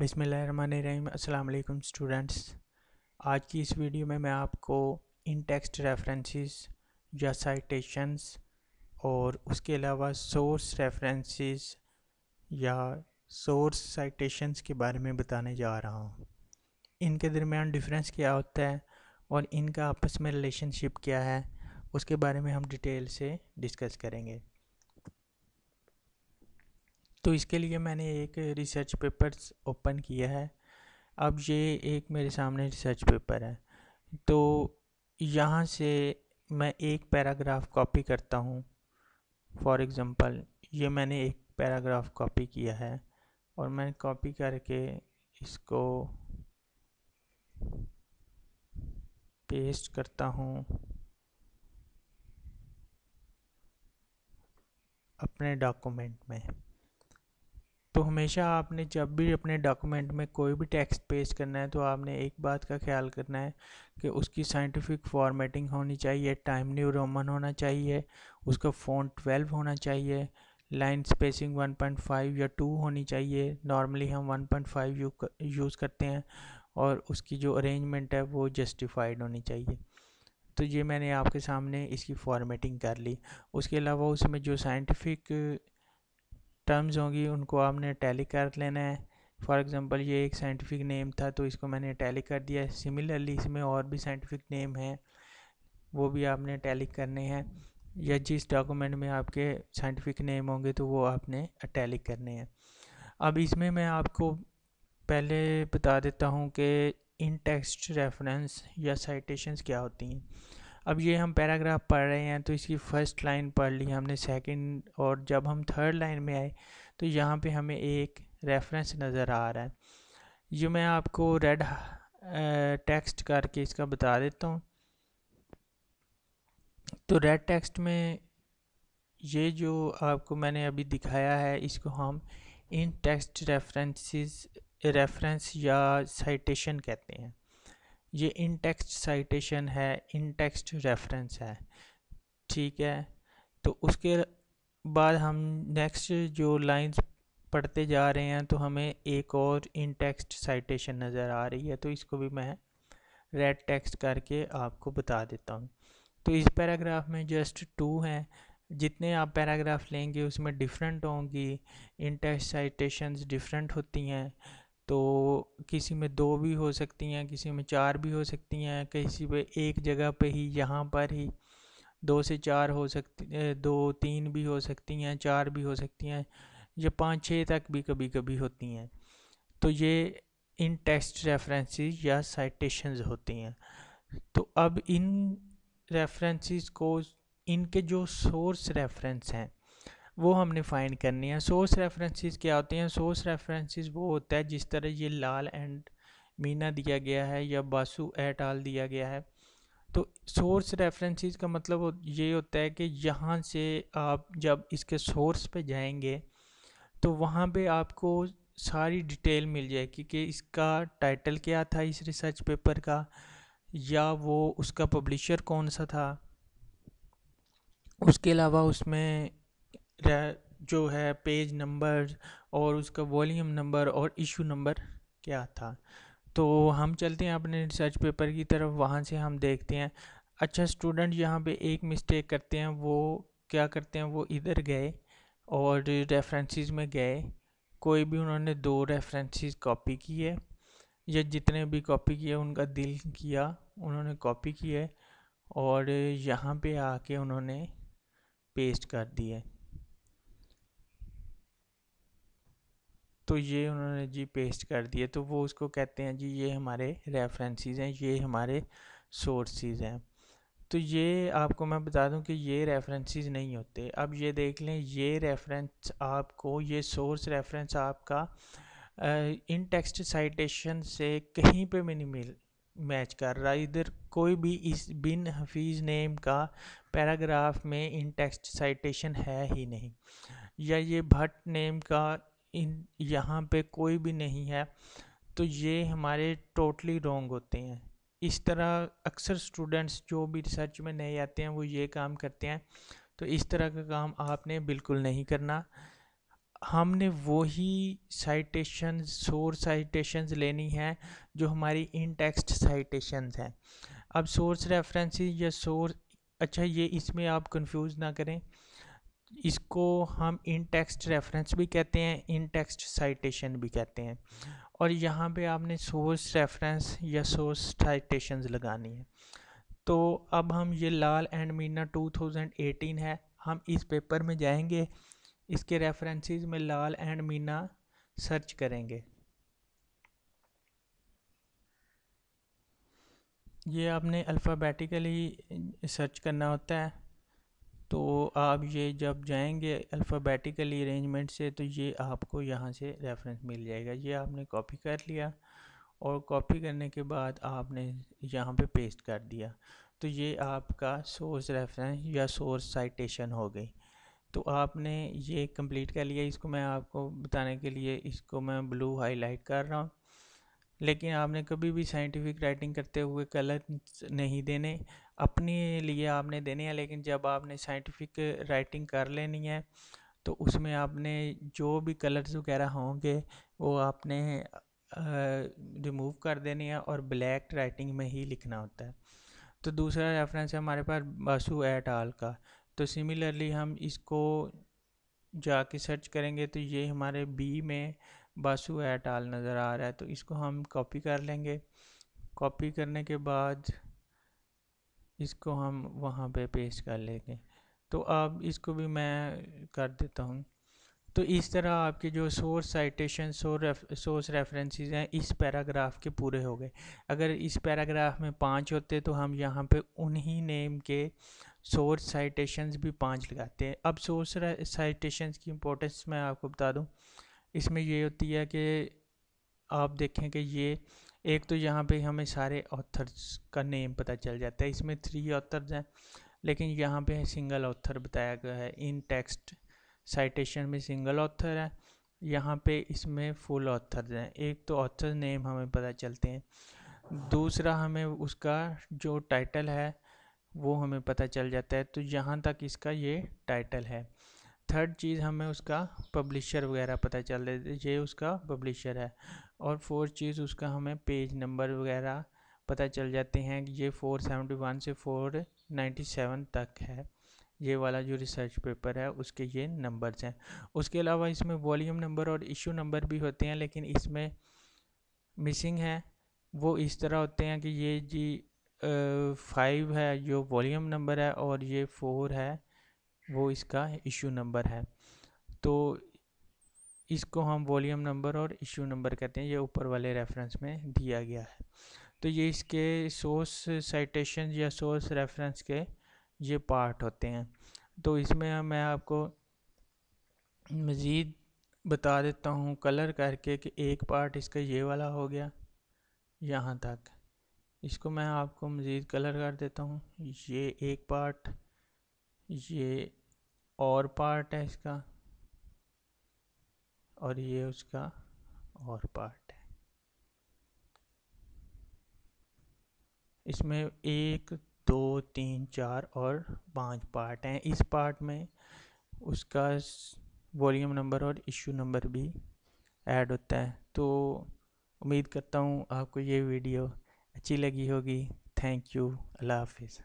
बिसमीम अल्लाम स्टूडेंट्स आज की इस वीडियो में मैं आपको इन टेक्स्ट रेफरेंसेस या साइटेशंस और उसके अलावा सोर्स रेफरेंसेस या सोर्स साइटेशंस के बारे में बताने जा रहा हूँ इनके दरमियान डिफरेंस क्या होता है और इनका आपस में रिलेशनशिप क्या है उसके बारे में हम डिटेल से डिस्कस करेंगे तो इसके लिए मैंने एक रिसर्च पेपर्स ओपन किया है अब ये एक मेरे सामने रिसर्च पेपर है तो यहाँ से मैं एक पैराग्राफ कॉपी करता हूँ फॉर एग्ज़ाम्पल ये मैंने एक पैराग्राफ कॉपी किया है और मैं कॉपी करके इसको पेस्ट करता हूँ अपने डॉक्यूमेंट में तो हमेशा आपने जब भी अपने डॉक्यूमेंट में कोई भी टेक्स्ट पेश करना है तो आपने एक बात का ख्याल करना है कि उसकी साइंटिफिक फॉर्मेटिंग होनी चाहिए टाइम न्यू रोमन होना चाहिए उसका फ़ोन ट्वेल्व होना चाहिए लाइन स्पेसिंग 1.5 या 2 होनी चाहिए नॉर्मली हम 1.5 यूज़ करते हैं और उसकी जो अरेंजमेंट है वो जस्टिफाइड होनी चाहिए तो ये मैंने आपके सामने इसकी फॉर्मेटिंग कर ली उसके अलावा उसमें जो साइंटिफिक टर्म्स होंगी उनको आपने टैली कर लेना है फॉर एग्ज़ाम्पल ये एक साइंटिफिक नेम था तो इसको मैंने टैली कर दिया है सिमिलरली इसमें और भी साइंटिफिक नेम हैं वो भी आपने टैली करने हैं या जिस डॉक्यूमेंट में आपके साइंटिफिक नेम होंगे तो वो आपने अटैलिक करने हैं अब इसमें मैं आपको पहले बता देता हूँ कि इन टेक्स्ट रेफरेंस या साइटेशंस क्या होती हैं अब ये हम पैराग्राफ पढ़ रहे हैं तो इसकी फ़र्स्ट लाइन पढ़ ली हमने सेकंड और जब हम थर्ड लाइन में आए तो यहाँ पे हमें एक रेफरेंस नज़र आ रहा है ये मैं आपको रेड टेक्स्ट करके इसका बता देता हूँ तो रेड टेक्स्ट में ये जो आपको मैंने अभी दिखाया है इसको हम इन टेक्स्ट रेफरेंसेस रेफरेंस या साइटेशन कहते हैं ये इन टेक्स्ट साइटेशन है इन टेक्स्ट रेफरेंस है ठीक है तो उसके बाद हम नेक्स्ट जो लाइंस पढ़ते जा रहे हैं तो हमें एक और इन टेक्स्ट साइटेशन नज़र आ रही है तो इसको भी मैं रेड टेक्स्ट करके आपको बता देता हूँ तो इस पैराग्राफ में जस्ट टू हैं जितने आप पैराग्राफ लेंगे उसमें डिफरेंट होंगी इन टेक्स्ट साइटेशंस डिफरेंट होती हैं तो किसी में दो भी हो सकती हैं किसी में चार भी हो सकती हैं किसी पे एक जगह पे ही यहाँ पर ही दो से चार हो सकती दो तीन भी हो सकती हैं चार भी हो सकती हैं या पाँच छः तक भी कभी कभी होती हैं तो ये इन टेक्स्ट रेफरेंसेस या साइटेशंस होती हैं तो अब इन रेफरेंसेस को इनके जो सोर्स रेफरेंस हैं वो हमने फाइंड करनी है सोर्स रेफरेंसेस क्या होते हैं सोर्स रेफरेंसेस वो होता है जिस तरह ये लाल एंड मीना दिया गया है या बासु एट आल दिया गया है तो सोर्स रेफरेंसेस का मतलब ये होता है कि यहाँ से आप जब इसके सोर्स पे जाएंगे तो वहाँ पे आपको सारी डिटेल मिल जाएगी कि इसका टाइटल क्या था इस रिसर्च पेपर का या वो उसका पब्लिशर कौन सा था उसके अलावा उसमें जो है पेज नंबर और उसका वॉल्यूम नंबर और इशू नंबर क्या था तो हम चलते हैं अपने रिसर्च पेपर की तरफ वहाँ से हम देखते हैं अच्छा स्टूडेंट यहाँ पे एक मिस्टेक करते हैं वो क्या करते हैं वो इधर गए और रेफरेंसेस में गए कोई भी उन्होंने दो रेफरेंसेस कॉपी किए या जितने भी कॉपी किए उनका दिल किया उन्होंने कॉपी किए और यहाँ पे आके उन्होंने पेस्ट कर दिए तो ये उन्होंने जी पेस्ट कर दिए तो वो उसको कहते हैं जी ये हमारे रेफरेंसेस हैं ये हमारे सोर्सेज हैं तो ये आपको मैं बता दूं कि ये रेफरेंसेस नहीं होते अब ये देख लें ये रेफरेंस आपको ये सोर्स रेफरेंस आपका इन टेक्स्ट साइटेशन से कहीं पे भी नहीं मिल मैच कर रहा इधर कोई भी इस बिन हफीज़ नेम का पैराग्राफ में इन टेक्स्ट साइटेशन है ही नहीं या ये भट्ट नेम का इन यहाँ पे कोई भी नहीं है तो ये हमारे टोटली रॉन्ग होते हैं इस तरह अक्सर स्टूडेंट्स जो भी रिसर्च में नहीं आते हैं वो ये काम करते हैं तो इस तरह का काम आपने बिल्कुल नहीं करना हमने वही साइटेशन सोर साइटेशंस लेनी हैं जो हमारी इन टेक्स्ट साइटेशंस हैं अब सोर्स रेफरेंसेस या सोर्स अच्छा ये इसमें आप कंफ्यूज ना करें इसको हम इन टेक्स्ट रेफरेंस भी कहते हैं इन टेक्स्ट साइटेशन भी कहते हैं और यहाँ पे आपने सोर्स रेफरेंस या सोर्स साइटेशन लगानी है तो अब हम ये लाल एंड मीना 2018 है हम इस पेपर में जाएंगे इसके रेफरेंसेस में लाल एंड मीना सर्च करेंगे ये आपने अल्फ़ाबेटिकली सर्च करना होता है तो आप ये जब जाएंगे अल्फ़ाबेटिकली अरेंजमेंट से तो ये आपको यहाँ से रेफरेंस मिल जाएगा ये आपने कॉपी कर लिया और कॉपी करने के बाद आपने यहाँ पे पेस्ट कर दिया तो ये आपका सोर्स रेफरेंस या सोर्स साइटेशन हो गई तो आपने ये कंप्लीट कर लिया इसको मैं आपको बताने के लिए इसको मैं ब्लू हाईलाइट कर रहा हूँ लेकिन आपने कभी भी साइंटिफिक राइटिंग करते हुए गलत नहीं देने अपने लिए आपने देने हैं लेकिन जब आपने साइंटिफिक राइटिंग कर लेनी है तो उसमें आपने जो भी कलर्स वगैरह होंगे वो आपने रिमूव कर देने हैं और ब्लैक राइटिंग में ही लिखना होता है तो दूसरा रेफरेंस है हमारे पास बासु एट आल का तो सिमिलरली हम इसको जाके सर्च करेंगे तो ये हमारे बी में बासु एट आल नज़र आ रहा है तो इसको हम कॉपी कर लेंगे कॉपी करने के बाद इसको हम वहाँ पे पेस्ट कर लेंगे तो अब इसको भी मैं कर देता हूँ तो इस तरह आपके जो सोर्स साइटेशन सोर्स रेफरेंसेस हैं इस पैराग्राफ के पूरे हो गए अगर इस पैराग्राफ में पांच होते तो हम यहाँ पे उन्हीं नेम के सोर्स साइटेशंस भी पांच लगाते हैं अब सोर्स साइटेशंस की इम्पोर्टेंस मैं आपको बता दूँ इसमें ये होती है कि आप देखें कि ये एक तो यहाँ पे हमें सारे ऑथर्स का नेम पता चल जाता है इसमें थ्री ऑथर्स हैं लेकिन यहाँ पे है सिंगल ऑथर बताया गया है इन टेक्स्ट साइटेशन में सिंगल ऑथर है यहाँ पे इसमें फुल ऑथर्स हैं एक तो ऑथर नेम हमें पता चलते हैं दूसरा हमें उसका जो टाइटल है वो हमें पता चल जाता है तो यहाँ तक इसका ये टाइटल है थर्ड चीज़ हमें उसका पब्लिशर वगैरह पता चल ये उसका पब्लिशर है और फोर्थ चीज़ उसका हमें पेज नंबर वगैरह पता चल जाते हैं कि ये फोर सेवेंटी वन से फोर नाइन्टी सेवन तक है ये वाला जो रिसर्च पेपर है उसके ये नंबर्स हैं उसके अलावा इसमें वॉल्यूम नंबर और इशू नंबर भी होते हैं लेकिन इसमें मिसिंग है वो इस तरह होते हैं कि ये जी फाइव है जो वॉल्यूम नंबर है और ये फोर है वो इसका इशू नंबर है तो इसको हम वॉल्यूम नंबर और इशू नंबर कहते हैं ये ऊपर वाले रेफरेंस में दिया गया है तो ये इसके सोर्स साइटेशन या सोर्स रेफरेंस के ये पार्ट होते हैं तो इसमें मैं आपको मज़ीद बता देता हूँ कलर करके कि एक पार्ट इसका ये वाला हो गया यहाँ तक इसको मैं आपको मज़ीद कलर कर देता हूँ ये एक पार्ट ये और पार्ट है इसका और ये उसका और पार्ट है इसमें एक दो तीन चार और पांच पार्ट हैं इस पार्ट में उसका वॉल्यूम नंबर और इशू नंबर भी ऐड होता है तो उम्मीद करता हूँ आपको ये वीडियो अच्छी लगी होगी थैंक यू अल्लाह हाफिज़